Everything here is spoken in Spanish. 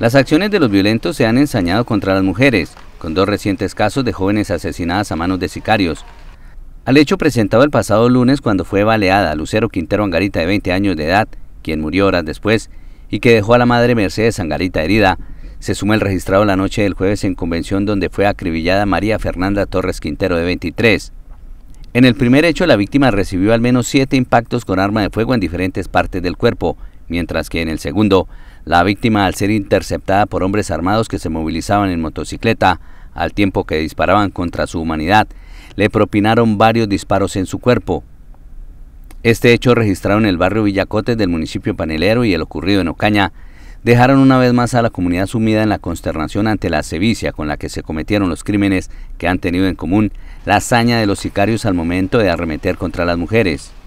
Las acciones de los violentos se han ensañado contra las mujeres, con dos recientes casos de jóvenes asesinadas a manos de sicarios. Al hecho presentado el pasado lunes cuando fue baleada Lucero Quintero Angarita de 20 años de edad, quien murió horas después, y que dejó a la madre Mercedes Angarita herida, se suma el registrado la noche del jueves en convención donde fue acribillada María Fernanda Torres Quintero de 23. En el primer hecho la víctima recibió al menos siete impactos con arma de fuego en diferentes partes del cuerpo, mientras que en el segundo, la víctima al ser interceptada por hombres armados que se movilizaban en motocicleta, al tiempo que disparaban contra su humanidad, le propinaron varios disparos en su cuerpo. Este hecho registrado en el barrio Villacotes del municipio Panelero y el ocurrido en Ocaña dejaron una vez más a la comunidad sumida en la consternación ante la sevicia con la que se cometieron los crímenes que han tenido en común la hazaña de los sicarios al momento de arremeter contra las mujeres.